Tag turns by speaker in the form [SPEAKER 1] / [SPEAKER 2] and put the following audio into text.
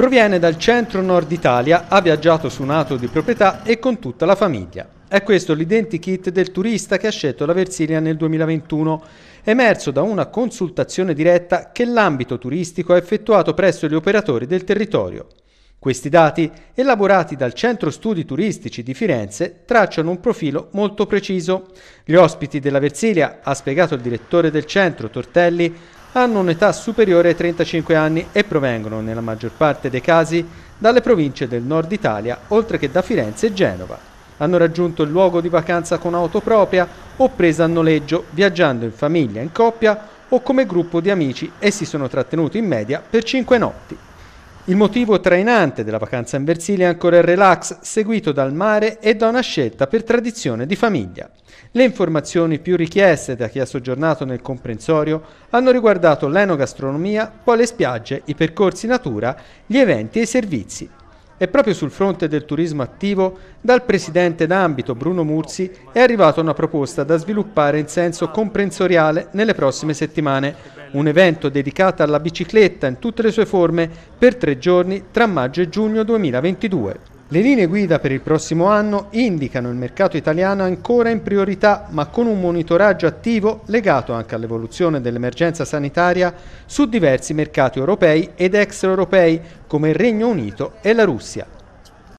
[SPEAKER 1] Proviene dal centro-nord Italia, ha viaggiato su un'auto di proprietà e con tutta la famiglia. È questo l'identikit del turista che ha scelto la Versilia nel 2021, emerso da una consultazione diretta che l'ambito turistico ha effettuato presso gli operatori del territorio. Questi dati, elaborati dal Centro Studi Turistici di Firenze, tracciano un profilo molto preciso. Gli ospiti della Versilia, ha spiegato il direttore del centro Tortelli, hanno un'età superiore ai 35 anni e provengono, nella maggior parte dei casi, dalle province del nord Italia, oltre che da Firenze e Genova. Hanno raggiunto il luogo di vacanza con auto propria o presa a noleggio, viaggiando in famiglia, in coppia o come gruppo di amici e si sono trattenuti in media per 5 notti. Il motivo trainante della vacanza in Versilia è ancora il relax, seguito dal mare e da una scelta per tradizione di famiglia. Le informazioni più richieste da chi ha soggiornato nel comprensorio hanno riguardato l'enogastronomia, poi le spiagge, i percorsi natura, gli eventi e i servizi. E proprio sul fronte del turismo attivo, dal presidente d'ambito Bruno Murzi è arrivata una proposta da sviluppare in senso comprensoriale nelle prossime settimane, un evento dedicato alla bicicletta in tutte le sue forme per tre giorni tra maggio e giugno 2022. Le linee guida per il prossimo anno indicano il mercato italiano ancora in priorità, ma con un monitoraggio attivo legato anche all'evoluzione dell'emergenza sanitaria su diversi mercati europei ed extraeuropei come il Regno Unito e la Russia.